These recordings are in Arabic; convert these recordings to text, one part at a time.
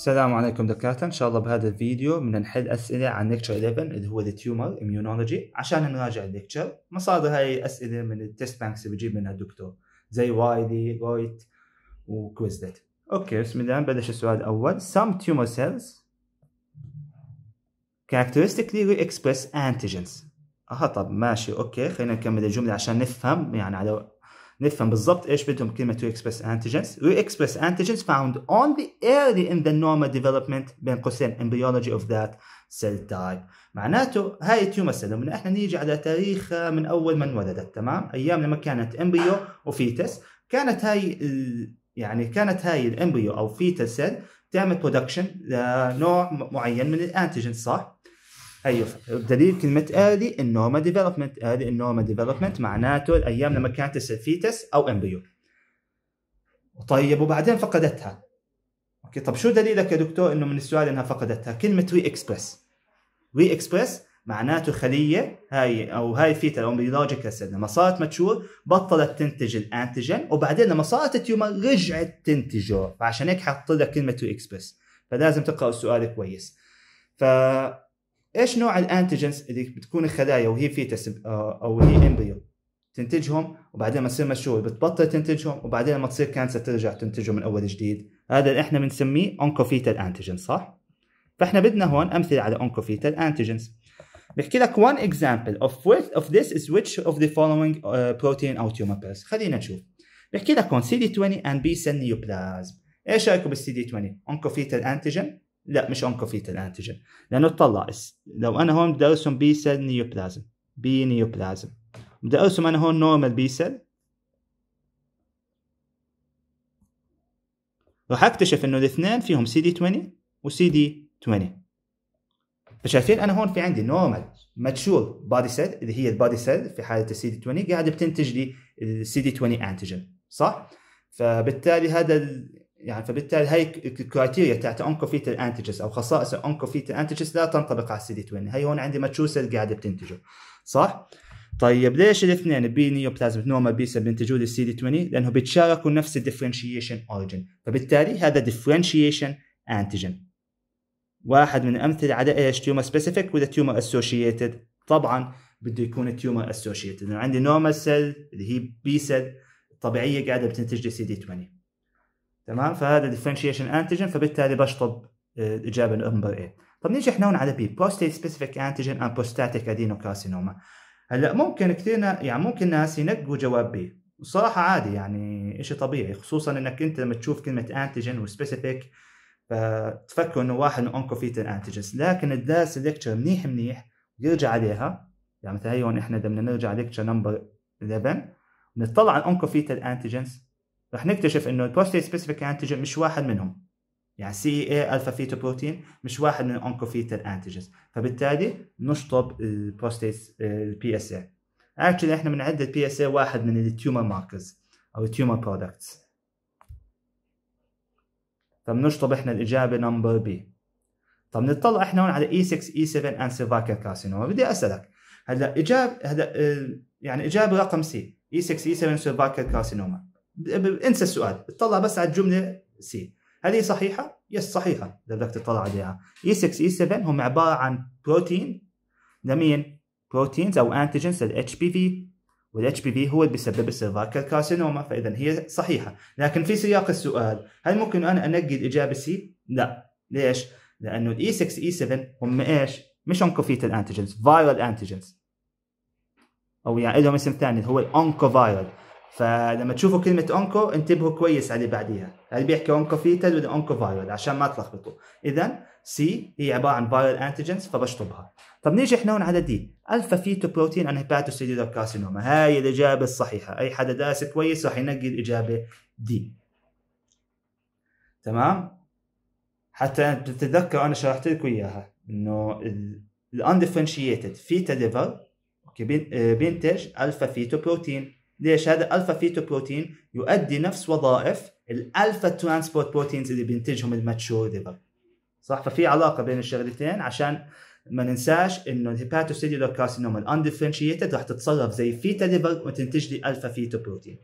السلام عليكم دكاترة إن شاء الله بهذا الفيديو بدنا نحل أسئلة عن ليكتشر 11 اللي هو تيومر إميونولوجي عشان نراجع الليكتشر مصادر هاي الأسئلة من التست بانكس اللي بجيب منها الدكتور زي وايدي رويت وكويزلت أوكي بسم الله نبلش السؤال الأول Some tumor cells characteristically express antigens أها طب ماشي أوكي خلينا نكمل الجملة عشان نفهم يعني على نفهم بالضبط ايش بدهم كلمه تو اكسبرس انتيجنز تو اكسبرس انتيجنز found اونلي ايرلي early in the normal development بين قوسين embryology of that cell type معناته هاي التيومر سيل لما احنا نيجي على تاريخ آه، من اول ما انولدت تمام ايام لما كانت امبريو وفيتس كانت هاي يعني كانت هاي الامبريو او فيتال سيل تعمل برودكشن لنوع معين من الانتيجن صح ايوه دليل كلمه ايرلي انه ديفلوبمنت ايرلي انه ديفلوبمنت معناته الايام لما كانت فيتس او امبريو طيب وبعدين فقدتها اوكي طب شو دليلك يا دكتور انه من السؤال انها فقدتها كلمه وي اكسبرس وي اكسبرس معناته خليه هاي او هاي الفيتا او بيولوجيكال سيل لما صارت ماتشور بطلت تنتج الانتيجين وبعدين لما صارت تيومر رجعت تنتجه فعشان هيك حط لك كلمه وي اكسبرس فلازم تقرا السؤال كويس ف ايش نوع الانتيجنز اللي بتكون الخلايا وهي فيتس آه، او هي امبريو تنتجهم وبعدين ما تصير مشروع بتبطل تنتجهم وبعدين لما تصير كانسر ترجع تنتجه من اول جديد هذا اللي احنا بنسميه اونكوفيتال انتيجن صح فاحنا بدنا هون امثله على اونكوفيتال انتيجنز بحكي لك one example of which of this is which of the following uh, protein او tumor cells خلينا نشوف بحكي لك هون CD20 and B cell neoplasm ايش رايكم بالسي دي 20 اونكوفيتال انتيجن لا مش اونكوفيتال انتيجين لانه تطلع لو انا هون بدي ارسم بي سيل نيوبلازم بي نيوبلازم بدي ارسم انا هون نورمال بي سيل راح اكتشف انه الاثنين فيهم سي دي 20 وسي دي 20 فشايفين انا هون في عندي نورمال ماتشور بادي سيل اللي هي البادي سيل في حاله السي دي 20 قاعده بتنتج لي السي دي 20 انتيجين صح؟ فبالتالي هذا يعني فبالتالي هاي الكرايتيريا تاعت اونكوفيتال انتيجنز او خصائص الاونكوفيتال انتيجنز لا تنطبق على السي دي 20 هي هون عندي سيل قاعده بتنتجه صح؟ طيب ليش الاثنين بي نيوبلازم نوما بيسا بينتجوا لي السي دي 20 لانه بيتشاركوا نفس الديفرنشيشن اوريجن فبالتالي هذا ديفرنشيشن انتيجن واحد من الامثله على ايش تيومر سبيسيفيك ولا تيومر اسوشيتد طبعا بده يكون تيومر اسوشيتد لانه عندي نورمال سيل اللي هي بي سيل طبيعيه قاعده بتنتج لي سي دي 20 تمام فهذا ديفرنشيشن انتيجين فبالتالي بشطب آه، الاجابه نمبر اي طب نيجي احنا هون على بي بروستيت سبيسيفيك انتيجين اند بروستاتيك ادينوكارسينوما هلا ممكن كثير يعني ممكن ناس ينقوا جواب بي وصراحة عادي يعني شيء طبيعي خصوصا انك انت لما تشوف كلمة انتيجين وسبيسيفيك فتفكر انه واحد من اونكوفيتال انتيجنز لكن الدارس الليكتشر منيح منيح يرجع عليها يعني مثلا هي هون احنا بدنا نرجع ليكتشر نمبر 11 نطلع على الاونكوفيتال انتيجنز رح نكتشف انه البروستيت سبيسيفيك انتيجين مش واحد منهم يعني سي اي الفا فيتو بروتين مش واحد من الانكوفيتال انتيجنز فبالتالي نشطب البروستيت البي اس اي اكشلي احنا بنعد البي اس اي واحد من التيومر ماركرز او التيومر برودكتس فبنشطب احنا الاجابه نمبر بي طب نطلع احنا هون على اي 6 اي 7 اند سيرفاكال كارسينوما بدي اسالك هلا اجاب هلا يعني اجابه رقم سي اي 6 اي 7 سيرفاكال كارسينوما انسى السؤال اطلع بس على الجمله سي هذه صحيحه؟ يس صحيحه اذا بدك تطلع عليها اي 6 اي 7 هم عباره عن بروتين لمين؟ بروتينز او انتيجنز للاتش بي في والاتش بي في هو اللي بيسبب السيرفايكال كارسينوما فاذا هي صحيحه لكن في سياق السؤال هل ممكن انا انقي الاجابه سي؟ لا ليش؟ لانه الاي 6 اي 7 هم ايش؟ مش انكوفيتال انتيجنز فايرال انتيجنز او يعني لهم اسم ثاني هو الانكوفايرال فلما تشوفوا كلمة أونكو انتبهوا كويس على اللي بعديها اللي بيحكي أونكو فيتال ولا أونكو فايرال عشان ما تلخبطوا إذا سي هي عبارة عن فايرال أنتيجنز فبشطبها طب نيجي احنا هون على دي الفا فيتو بروتين عن هيباتوسيلولار كارسينوما هاي الإجابة الصحيحة أي حدا دارس كويس راح ينقي الإجابة دي تمام حتى تتذكر أنا شرحت لكم إياها إنه الأندفرنشيتد فيتا ليفر اوكي آه، بينتج الفا فيتو بروتين ليش هذا الفا فيتو بروتين يؤدي نفس وظائف الالفا ترانسبورت بروتينز اللي بينتجهم الماتشور ليفر صح ففي علاقه بين الشغلتين عشان ما ننساش انه الهيباتوسيلولار كارسينوم الاندفرنشيتد رح تتصرف زي فيتا ليفر وتنتج لي الفا فيتو بروتين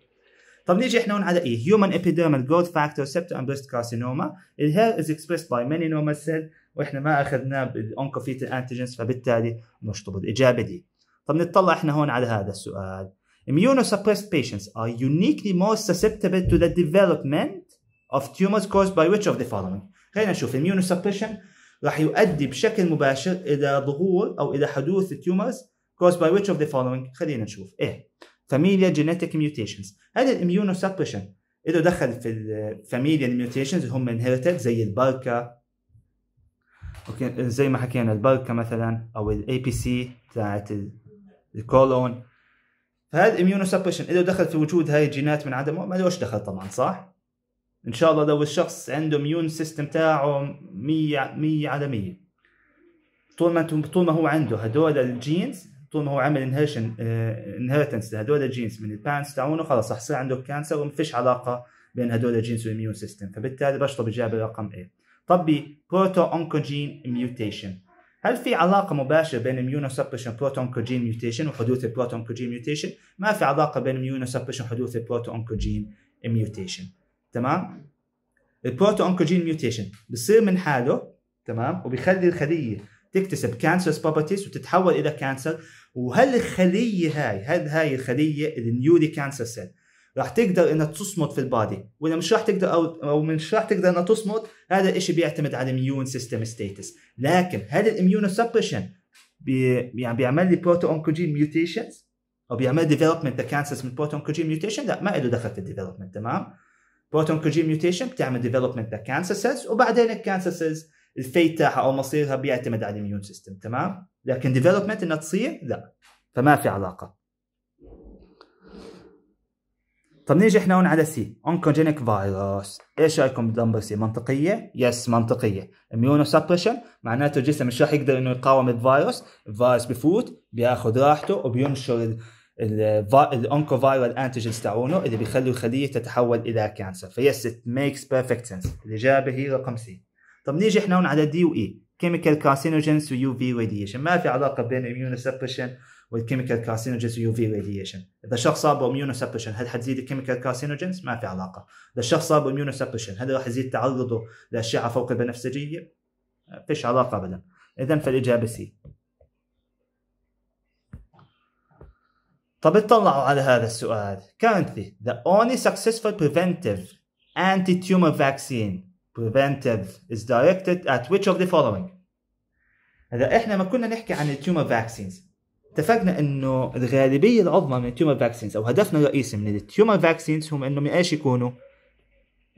طب نيجي احنا هون على ايه هيومن ابيديرمال جروث فاكتور سبتو اند بريست كارسينوما الهير از اكسبريسد باي ماني نورمال سيل واحنا ما اخذناه بالانكوفيتال انتيجنز فبالتالي نشطب الاجابه دي طب نتطلع احنا هون على هذا السؤال Immunosuppressed patients are uniquely more susceptible to the development of tumors caused by which of the following خلينا نشوف immunosuppression راح يؤدي بشكل مباشر الى ظهور او الى حدوث tumors caused by which of the following خلينا نشوف ايه familial genetic mutations هذا immunosuppression له دخل في familial mutations اللي هم inherited زي البركه اوكي زي ما حكينا البركه مثلا او الاي بي سي بتاعت الكولون فهذا اميونو سبريشن اذا دخل في وجود هاي الجينات من عدمه ما لوش دخل طبعا صح؟ ان شاء الله لو الشخص عنده ميون سيستم تاعه 100 100 على 100 طول ما طول ما هو عنده هدول الجينز طول ما هو عمل انهيشن انهيرتنس لهدول الجينز من البانس تاعونه خلص رح يصير عنده كانسر وما فيش علاقه بين هدول الجينز والميون سيستم فبالتالي بشطب جاب رقم A طبي بروتو اونكوجين ميوتيشن هل في علاقه مباشره بين immunosuppression سبريشن بروتو اونكوجين ميوتيشن وحدوث البروتو اونكوجين ميوتيشن؟ ما في علاقه بين immunosuppression سبريشن وحدوث البروتو اونكوجين ميوتيشن تمام؟ البروتو اونكوجين ميوتيشن بصير من حاله تمام وبيخلي الخليه تكتسب كانسر بروبرتيز وتتحول الى كانسر وهل الخليه هاي هل هاي الخليه النيولي كانسر سيل راح تقدر انها تصمد في البادي ولا مش راح تقدر او او مش راح تقدر انها تصمد هذا الشيء بيعتمد على الاميون سيستم ستيتس لكن هل الاميون سبريشن بي يعني بيعمل لي بروتو اونكوجين ميوتيشنز او بيعمل ديفلوبمنت كانسرز من بروتو اونكوجين ميوتيشن لا ما له دخل في الديفلوبمنت تمام بروتو اونكوجين ميوتيشن بتعمل ديفلوبمنت كانسرز وبعدين الكانسرز الفيت تاعها او مصيرها بيعتمد على الاميون سيستم تمام لكن ديفلوبمنت انها تصير لا فما في علاقه طب نيجي احنا هون على سي اونكوجينيك فيروس ايش رايكم باللمبر سي منطقيه يس منطقيه اميونو سبريشن معناته الجسم مش راح يقدر انه يقاوم الفيروس الفيروس بفوت بياخذ راحته وبينشر الاونكو فايرال انتيجنز تاعونه اللي بيخلوا الخليه تتحول الى كانسر فيس ات ميكس بيرفكت سنس الاجابه هي رقم سي طب نيجي احنا هون على دي واي كيميكال كارسينوجينز ويو في راديشن ما في علاقه بين اميونو سبريشن والكيميكال كارسينوجينز يو في راديشن اذا شخص صاب اميونو سبريشن هل حتزيد الكيميكال كارسينوجينز ما في علاقه اذا الشخص صاب اميونو سبريشن هل راح يزيد تعرضه لاشعه فوق البنفسجيه ما فيش علاقه ابدا اذا فالاجابه سي طب اطلعوا على هذا السؤال currently the only successful preventive anti-tumor vaccine preventive is directed at which of the following هذا احنا ما كنا نحكي عن التيومر vaccines اتفقنا انه الغالبيه العظمى من التيومر فاكسينز او هدفنا الرئيسي من التيومر فاكسينز هم انهم ايش يكونوا؟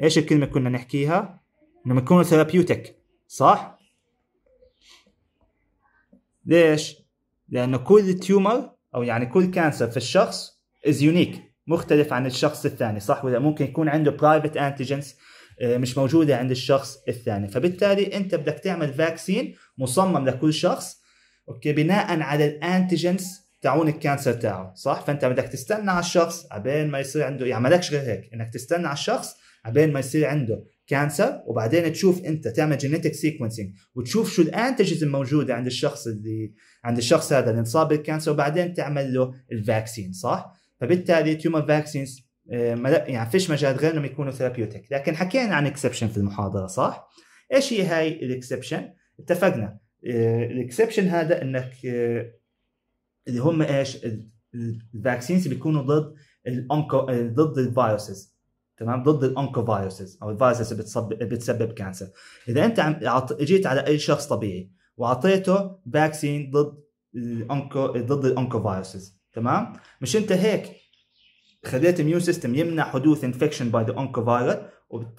ايش الكلمه كنا نحكيها؟ انهم يكونوا ثيرابيوتيك صح؟ ليش؟ لانه كل تيومر او يعني كل كانسر في الشخص از يونيك مختلف عن الشخص الثاني صح ولا ممكن يكون عنده برايفت انتيجنز آه، مش موجوده عند الشخص الثاني فبالتالي انت بدك تعمل فاكسين مصمم لكل شخص اوكي بناء على الانتيجنز تاعون الكانسر تاعه صح فانت بدك تستنى على الشخص عبين ما يصير عنده يعني مالكش غير هيك انك تستنى على الشخص عبين ما يصير عنده كانسر وبعدين تشوف انت تعمل جينيتك سيكونسينج وتشوف شو الانتيجنز الموجوده عند الشخص اللي عند الشخص هذا اللي انصاب بالكانسر وبعدين تعمل له الفاكسين صح فبالتالي تيومر آه، فاكسينز يعني فيش مجال غير انهم يكونوا ثيرابيوتيك لكن حكينا عن اكسبشن في المحاضره صح ايش هي هاي الاكسبشن اتفقنا آه، الاكسبشن هذا انك آه، اللي هم ايش الفاكسينز بيكونوا ضد الانكو آه، ضد الفيروسز تمام ضد الانكو فيروسز او الفيروسز اللي بتسبب بتسبب كانسر اذا انت عم جيت على اي شخص طبيعي واعطيته فاكسين ضد الانكو ضد الانكو فيروسز تمام مش انت هيك خليت الميون سيستم يمنع حدوث انفكشن باي ذا انكو فيروس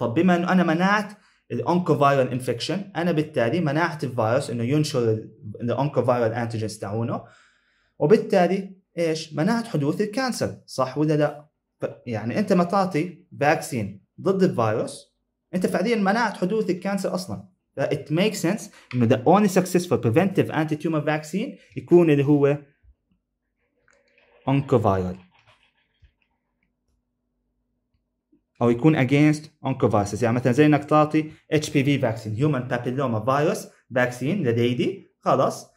بما انه انا منعت الانكوفايرال انفكشن انا بالتالي مناعه الفيروس انه ينشر الانكوفايرال انتيجنز تاعونه وبالتالي ايش منعت حدوث الكانسر صح ولا لا يعني انت ما تعطي فاكسين ضد الفيروس انت فعليا منعت حدوث الكانسر اصلا it makes sense انه the only successful preventive anti-tumor vaccine يكون اللي هو oncoviral او يكون اجينست اونكوفايسس يعني مثلا زي انك تعطي اتش بي في فاكسين هيومن بابيلوما فيروس فاكسين لديدي خلاص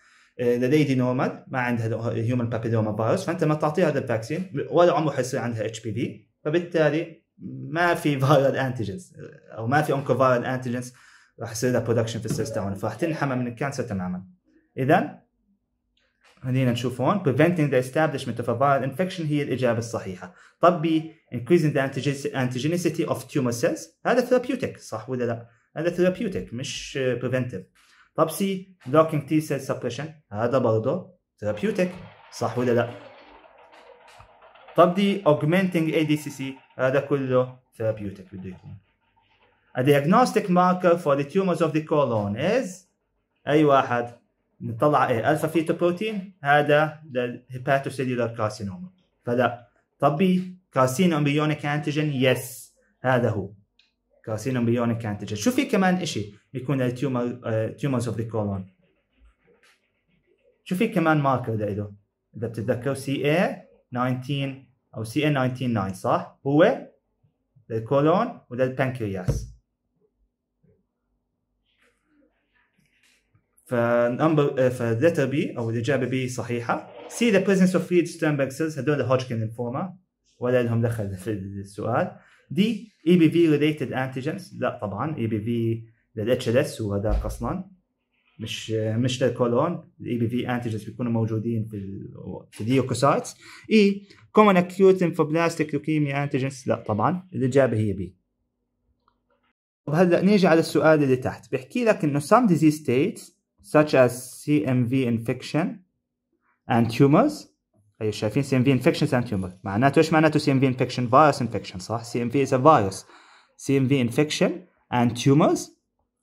آه، لديدي نورمال ما عندها هيومن بابيلوما فيروس فانت ما تعطيها هذا الفاكسين ولا عمره حيصير عندها اتش بي في فبالتالي ما في فايرال انتيجنز آه، او ما في اونكوفايرال انتيجنز راح يصير لها برودكشن في السيستم فراح تنحمى من الكانسر تماما اذا هنا نشوف هون preventing the establishment of a viral infection هي الإجابة الصحيحة طب B increasing the antigenicity of tumor cells هذا therapeutic صح ولا لا هذا therapeutic مش preventive طب C blocking T cell suppression هذا برضه therapeutic صح ولا لا طب D augmenting ADCC هذا كله therapeutic بده يكون A diagnostic marker for the tumors of the colon is أي واحد نطلع ايه الفا فيتو بروتين هذا للهيباتوسيلولار كارسينوما فلا طبي كارسينو امبريونيك انتيجين يس هذا هو كارسينو امبريونيك انتيجين شو في كمان شيء يكون التيومر تيومرز اوف ذا كولون شو في كمان ماركر له اذا بتتذكروا سي اي 19 او سي اي 19 9 صح هو للكولون وللبنكرياس فنمبر فالليتر بي او الاجابه بي صحيحه سي ذا بريزنس اوف فيد ستيرنبرغ سيلز هذول هوجكن انفورما ولا لهم دخل في السؤال دي اي بي في ريليتد انتيجنز لا طبعا اي e بي في للاتش ال اس وهذاك اصلا مش مش للكولون الاي بي في انتيجنز بيكونوا موجودين في في الليوكوسايتس اي كومن اكيوت انفوبلاستيك لوكيميا انتيجنز لا طبعا الاجابه هي بي طب هلا نيجي على السؤال اللي تحت بيحكي لك انه some disease states such as CMV infection and tumors أي شايفين CMV infections and tumor معناته إيش معناته CMV infection virus infection صح CMV is a virus CMV infection and tumors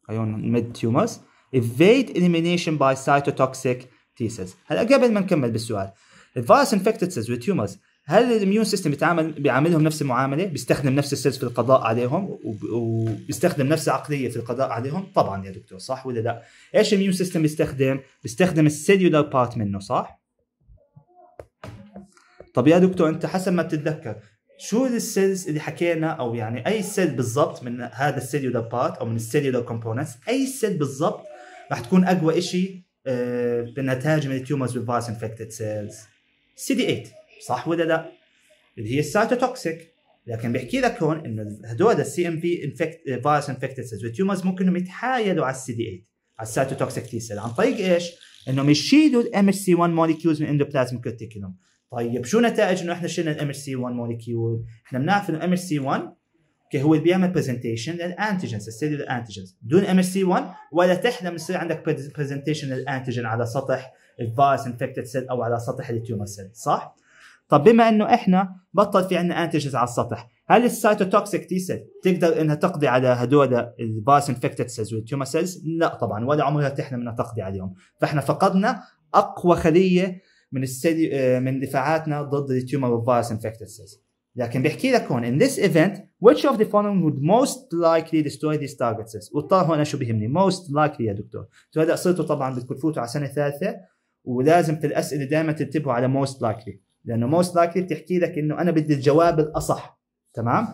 أيون mid tumors evade elimination by cytotoxic T cells هلا قبل ما نكمل بالسؤال virus infected cells with tumors هل الميون سيستم بيتعامل بيعاملهم نفس المعامله بيستخدم نفس السيلز في القضاء عليهم وبيستخدم نفس العقليه في القضاء عليهم طبعا يا دكتور صح ولا لا ايش الميون سيستم بيستخدم بيستخدم السيلولار بارت منه صح طب يا دكتور انت حسب ما بتتذكر شو السيلز اللي حكينا او يعني اي سيل بالضبط من هذا السيلولار بارت او من السيلولار كومبوننتس اي سيل بالضبط راح تكون اقوى شيء آه، بالنتائج من التيومرز والفايروس انفكتد سيلز سي دي 8 صح ولا لا؟ اللي هي السيتوتوكسيك لكن بيحكي لك هون انه هدول السي ام بي انفكت فيروس انفكتد سيلز والتيومرز ممكن انهم يتحايلوا على السي دي 8 على السيتوتوكسيك تي سيل عن طريق ايش؟ انهم يشيلوا الام اتش سي 1 موليكيولز من اندوبلازم كوتيكولوم طيب شو نتائج انه احنا شلنا الام اتش سي 1 موليكيول؟ احنا بنعرف انه الام اتش سي 1 اوكي هو اللي بيعمل برزنتيشن للانتيجنز السيلولر انتيجنز بدون ام اتش سي 1 ولا تحلم يصير عندك برزنتيشن للانتيجن على سطح الفايروس انفكتد سيل او على سطح التيومر سيل صح؟ طب بما انه احنا بطل في عندنا انتيجنز على السطح هل السيتوتوكسيك تي سيل تقدر انها تقضي على هدول الباس انفكتد سيلز والتيومر سيلز؟ لا طبعا ولا عمرها تحلم انها تقضي عليهم، فاحنا فقدنا اقوى خليه من السيلي آه، من دفاعاتنا ضد التيومر والفيروس انفكتد سيلز. لكن بيحكي لك هون in this event which of the following would most likely destroy these target cells والطار هون شو بيهمني most likely يا دكتور هذا صرتوا طبعا بدكم تفوتوا على سنه ثالثه ولازم في الاسئله دائما تنتبهوا على most likely لانه موست لايكلي بتحكي لك انه انا بدي الجواب الاصح تمام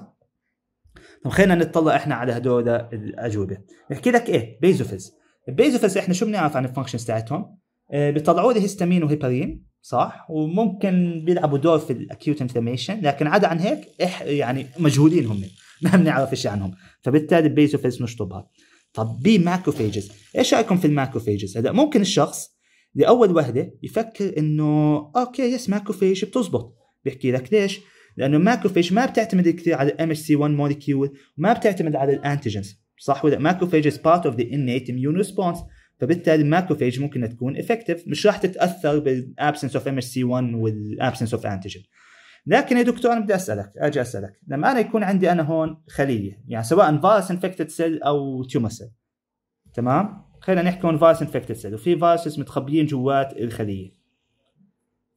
طب خلينا نطلع احنا على هدول الاجوبه بحكي لك ايه بيزوفيلز البيزوفيلز احنا شو بنعرف عن الفانكشنز تاعتهم آه بيطلعوا لي هيستامين وهيبارين صح وممكن بيلعبوا دور في الاكيوت انفلاميشن لكن عدا عن هيك إح يعني مجهولين هم ما بنعرف شيء عنهم فبالتالي البيزوفيلز نشطبها طب بي ماكروفيجز ايش رايكم في الماكروفيجز هلا ممكن الشخص لاول وهله يفكر انه اوكي يس ماكروفيج بتزبط بيحكي لك ليش؟ لانه الماكروفيج ما بتعتمد كثير على الام اتش سي 1 موليكيول وما بتعتمد على الانتيجنز صح ولا ماكروفيج از بارت اوف ذا انيت اميون ريسبونس فبالتالي الماكروفيج ممكن تكون افكتيف مش راح تتاثر بالابسنس اوف ام اتش سي 1 والابسنس اوف انتيجن لكن يا دكتور انا بدي اسالك اجي اسالك لما انا يكون عندي انا هون خليه يعني سواء فيروس انفكتد سيل او تيومر سيل تمام خلينا نحكي عن فايروس انفكتد سيل وفي فايروس متخبيين جوات الخليه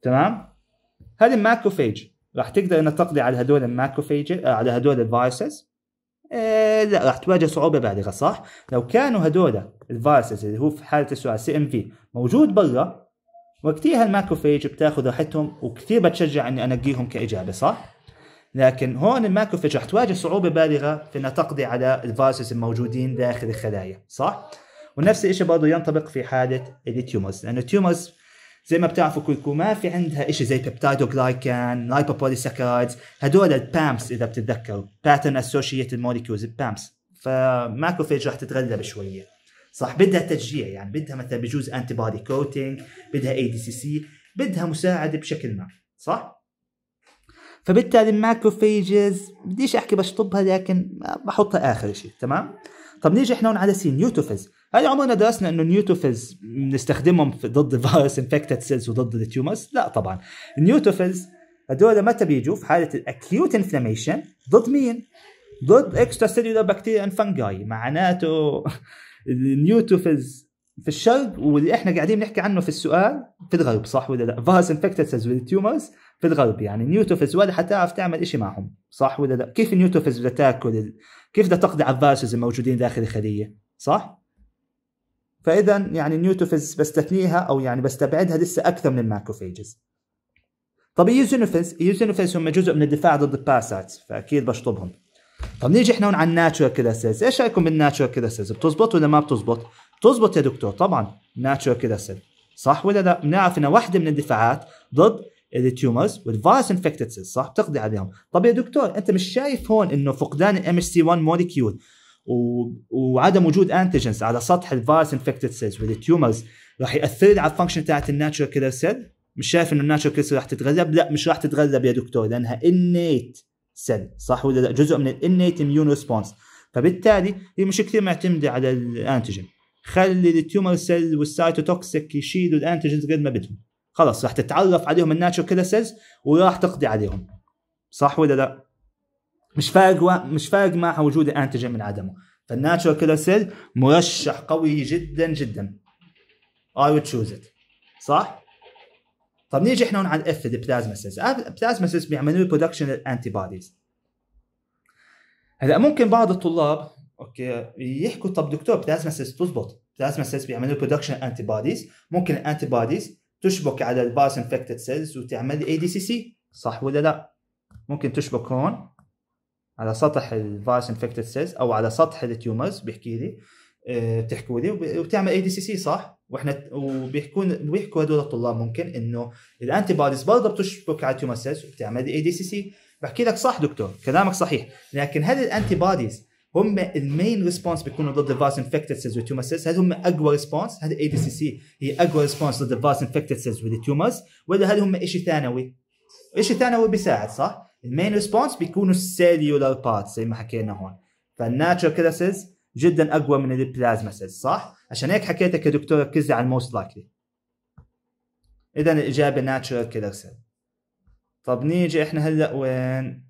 تمام هذه الماكروفيج راح تقدر انها تقضي على هدول الماكروفيج آه، على هدول الفيروسز إيه لا راح تواجه صعوبه بالغه صح لو كانوا هدول الفيروسز اللي هو في حاله السؤال سي ام في موجود برا وقتها الماكروفيج بتاخذ راحتهم وكثير بتشجع اني انقيهم كاجابه صح لكن هون الماكروفيج راح تواجه صعوبه بالغه في انها تقضي على الفيروسز الموجودين داخل الخلايا صح ونفس الشيء برضه ينطبق في حاله التيومرز لانه التيومرز زي ما بتعرفوا كلكم ما في عندها شيء زي بيبتايدوغلايكان ساكرايدز هدول البامس اذا بتتذكروا باترن اسوشيتد موليكيولز البامس فماكروفيج راح تتغلب شويه صح بدها تشجيع يعني بدها مثلا بجوز انتي بودي كوتينج بدها اي دي سي سي بدها مساعده بشكل ما صح فبالتالي الماكروفيجز بديش احكي بشطبها لكن بحطها اخر شيء تمام طب نيجي احنا هون على سي نيوتروفيز هل عمرنا درسنا انه النيوتوفيلز بنستخدمهم ضد الفيروس انفكتد سيلز وضد التيومرز لا طبعا النيوتوفيلز هذول متى بيجوا في حاله الاكيوت انفلاميشن ضد مين؟ ضد اكسترا سيلولار بكتيريا اند فنجاي معناته النيوتوفيلز في الشرق واللي احنا قاعدين نحكي عنه في السؤال في الغرب صح ولا لا؟ فيروس انفكتد سيلز والتيومرز في الغرب يعني النيوتوفيز ولا حتعرف تعمل شيء معهم صح ولا لا؟ كيف النيوتوفيز بدها تاكل ال... كيف بدها تقضي على الفيروسز الموجودين داخل الخليه؟ صح؟ فاذا يعني نيوتوفيز بستثنيها او يعني بستبعدها لسه اكثر من الماكروفيجز طب اليوزينوفيلز اليوزينوفيلز هم جزء من الدفاع ضد الباسات فاكيد بشطبهم طب نيجي احنا هون على الناتشورال كيلر سيلز ايش رايكم بالناتشورال كيلر سيلز بتزبط ولا ما بتزبط بتزبط يا دكتور طبعا ناتشورال كيلر سيل صح ولا لا بنعرف انها واحده من الدفاعات ضد التيومرز والفيروس انفكتد سيلز صح بتقضي عليهم طب يا دكتور انت مش شايف هون انه فقدان الام اتش سي 1 موليكيول و... وعدم وجود انتيجنز على سطح الفيروس انفكتد سيلز والتيومرز راح ياثر على الفانكشن تاعت الناتشورال كيلر سيل مش شايف انه الناتشورال كيلر سيل راح تتغلب لا مش راح تتغلب يا دكتور لانها انيت سيل صح ولا لا جزء من الانيت اميون ريسبونس فبالتالي هي مش كثير معتمده على الانتيجين خلي التيومر سيل والسايتوتوكسيك يشيلوا الانتيجنز قد ما بدهم خلاص راح تتعرف عليهم الناتشورال كيلر سيلز وراح تقضي عليهم صح ولا لا؟ مش فارق مش فارق مع وجود الانتيجين من عدمه فالناتشورال كيلر سيل مرشح قوي جدا جدا اي would choose it صح؟ طب نيجي احنا هون على الاف البلازما سيلز البلازما سيلز بيعملوا برودكشن الانتي بوديز هلا ممكن بعض الطلاب اوكي يحكوا طب دكتور بلازما سيلز بتزبط بلازما سيلز بيعملوا برودكشن انتي بوديز ممكن الانتي بوديز تشبك على الباس انفكتد سيلز وتعمل اي دي سي سي صح ولا لا؟ ممكن تشبك هون على سطح الفايروس انفكتد سيلز او على سطح التيومرز بيحكي لي آه، بتحكوا لي وبتعمل اي دي سي سي صح واحنا وبيحكون بيحكوا هدول الطلاب ممكن انه الانتي بوديز برضه بتشبك على التيومر سيلز وبتعمل اي دي سي سي بحكي لك صح دكتور كلامك صحيح لكن هل الانتي بوديز هم المين ريسبونس بيكونوا ضد الفاس انفكتد سيلز والتيومر سيلز هل هم اقوى ريسبونس هل اي دي سي سي هي اقوى ريسبونس ضد الفاس انفكتد سيلز والتيومرز ولا هل هم شيء ثانوي؟ شيء ثانوي بيساعد صح؟ المين ريسبونس بيكونوا السيلولار بارتس زي ما حكينا هون فالناتشر كده سيلز جدا اقوى من البلازما سيلز صح؟ عشان هيك حكيت لك يا دكتور ركز على الموست لايكلي اذا الاجابه ناتشرال كيلر سيل طب نيجي احنا هلا وين؟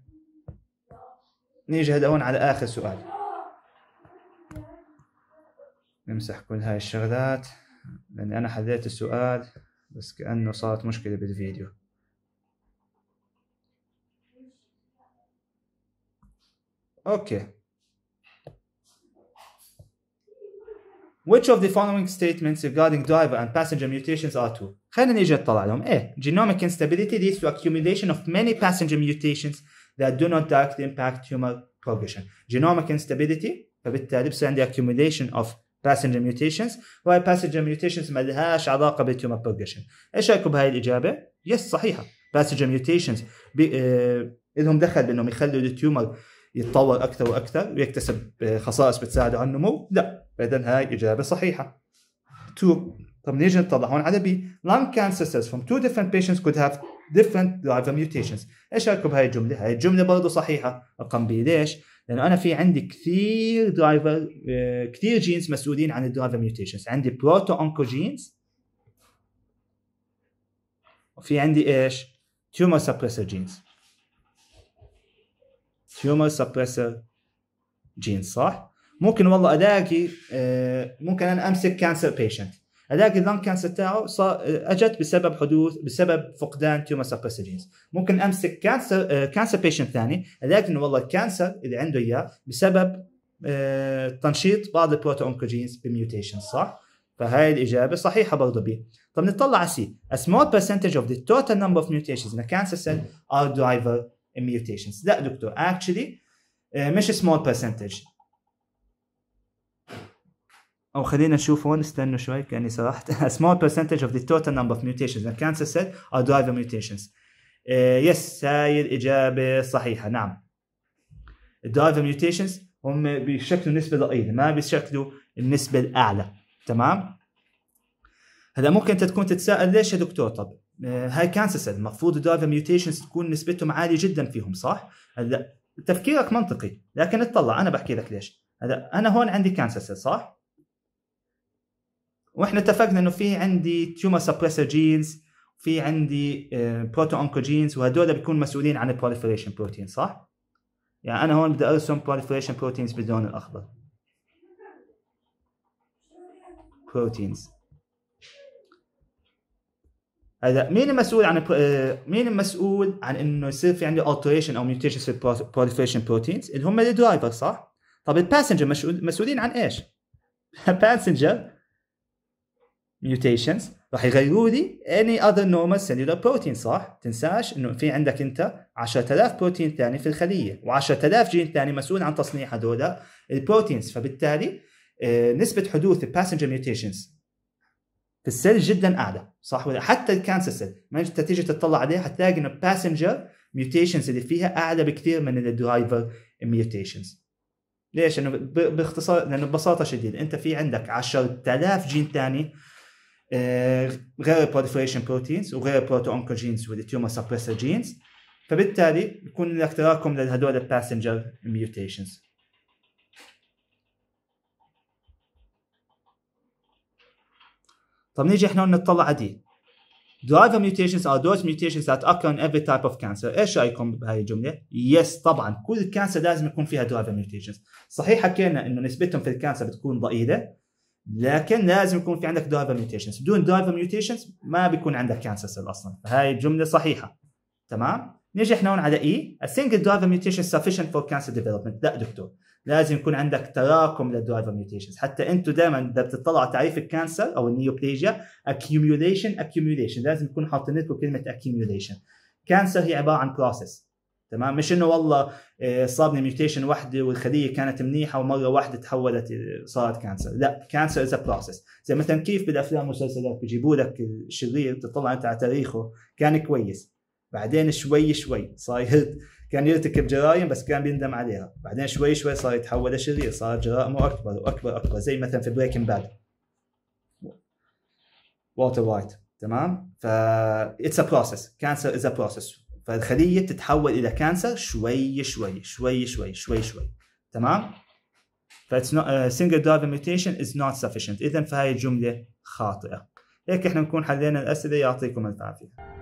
نيجي هلا هون على اخر سؤال نمسح كل هاي الشغلات لاني انا حليت السؤال بس كانه صارت مشكله بالفيديو Okay. Which of the following statements regarding driver and passenger mutations are true? خلينا نيجي نطلع لهم. A. Genomic instability leads to accumulation of many passenger mutations that do not directly impact tumor progression. Genomic instability فبالتالي بصير عندي accumulation of passenger mutations why passenger mutations ما لهاش علاقة بالtumor progression. ايش رايكم بهاي الإجابة؟ يس صحيحة. passenger mutations لهم دخل بأنهم يخلوا التيومر يتطور اكثر واكثر ويكتسب آه، خصائص بتساعده على النمو؟ لا، اذا هاي اجابه صحيحه. تو طب نيجي نطلع هون على بي lung cancer cells from two different patients could have different driver mutations ايش رايكم بهاي الجمله؟ هاي الجمله برضه صحيحه رقم بي ليش؟ لانه انا في عندي كثير درايفر آه، كثير جينز مسؤولين عن الدرايفر ميوتيشنز عندي بروتو اونكوجينز وفي عندي ايش؟ تيومر سبريسر جينز تيومر سبريسر جين صح؟ ممكن والله اداكي آه، ممكن انا امسك كانسر بيشنت اداكي اللنج كانسر تاعه صار آه، اجت بسبب حدوث بسبب فقدان تيومر سبريسر جينز ممكن امسك كانسر كانسر بيشنت ثاني اداكي انه والله الكانسر اللي عنده اياه بسبب آه، تنشيط بعض البروتو اونكوجينز بميوتيشن صح؟ فهاي الاجابه صحيحه برضه بي طب نطلع على سي a small percentage of the total number of mutations in a cancer cell are driver mutations لا دكتور actually آه، مش small percentage او خلينا نشوف هون استنوا شوي كاني سرحت a small percentage of the total number of mutations in cancer cell are driver mutations يس آه، هاي الاجابه صحيحه نعم The driver mutations هم بيشكلوا نسبه ضئيله ما بيشكلوا النسبه الاعلى تمام هلا ممكن انت تكون تتساءل ليش يا دكتور طب آه، هاي كانسر سيل المفروض الدرايفر ميوتيشنز تكون نسبتهم عاليه جدا فيهم صح؟ هلا تفكيرك منطقي لكن اطلع انا بحكي لك ليش هلا انا هون عندي كانسر سيل صح؟ واحنا اتفقنا انه في عندي تيومر سبريسر جينز في عندي بروتو آه، اونكوجينز وهدول بيكونوا مسؤولين عن البروليفريشن بروتين صح؟ يعني انا هون بدي ارسم بروليفريشن بروتينز باللون الاخضر بروتينز هذا مين المسؤول عن آه، مين المسؤول عن انه يصير في عندي alteration او mutation في proliferation proteins اللي هم الدرايفر صح؟ طب الباسنجر مسؤولين عن ايش؟ الباسنجر mutations راح يغيروا لي any other normal cellular protein صح؟ تنساش انه في عندك انت 10000 بروتين ثاني في الخليه و10000 جين ثاني مسؤول عن تصنيع هذول البروتينز فبالتالي آه، نسبه حدوث الباسنجر mutations في السيل جدا اعلى صح ولا حتى الكانسر سيل ما انت تيجي تطلع عليه حتلاقي انه الباسنجر ميوتيشنز اللي فيها اعلى بكثير من الدرايفر ميوتيشنز ليش؟ لانه باختصار لانه ببساطه شديده انت في عندك 10000 جين ثاني آه، غير بروليفريشن بروتينز وغير بروتو اونكوجينز والتيومر سبريسر جينز فبالتالي يكون لك تراكم لهدول الباسنجر ميوتيشنز طب نيجي احنا نطلع دي driver mutations are those mutations that occur in every type of cancer ايش رايكم بهي الجمله يس yes, طبعا كل كانسر لازم يكون فيها driver mutations صحيح حكينا انه نسبتهم في الكانسر بتكون ضئيله لكن لازم يكون في عندك driver mutations بدون driver mutations ما بيكون عندك كانسر سيل اصلا فهي الجمله صحيحه تمام نيجي احنا هون على اي e. a single driver mutation sufficient for cancer development لا دكتور لازم يكون عندك تراكم للدرايفر ميوتيشنز حتى انتم دائما اذا بتطلعوا تعريف الكانسر او النيوبليجيا اكيوميوليشن اكيوميوليشن لازم يكون حاطين لكم كلمه اكيوميوليشن كانسر هي عباره عن بروسيس تمام مش انه والله آه، صابني ميوتيشن وحده والخليه كانت منيحه ومره واحده تحولت آه، صارت كانسر لا كانسر از بروسيس زي مثلا كيف بالافلام والمسلسلات بيجيبوا لك الشرير بتطلع انت على تاريخه كان كويس بعدين شوي شوي صاير كان يرتكب جرائم بس كان بيندم عليها بعدين شوي شوي صار يتحول لشرير صار جرائمه اكبر واكبر اكبر زي مثلا في بريكنج باد والتر وايت تمام ف اتس ا بروسس كانسر از ا بروسس فالخليه بتتحول الى كانسر شوي شوي شوي شوي شوي شوي تمام فاتس سنجل دايف ميوتيشن از نوت سفيشنت اذا فهي الجمله خاطئه هيك احنا نكون حلينا الاسئله يعطيكم الف عافيه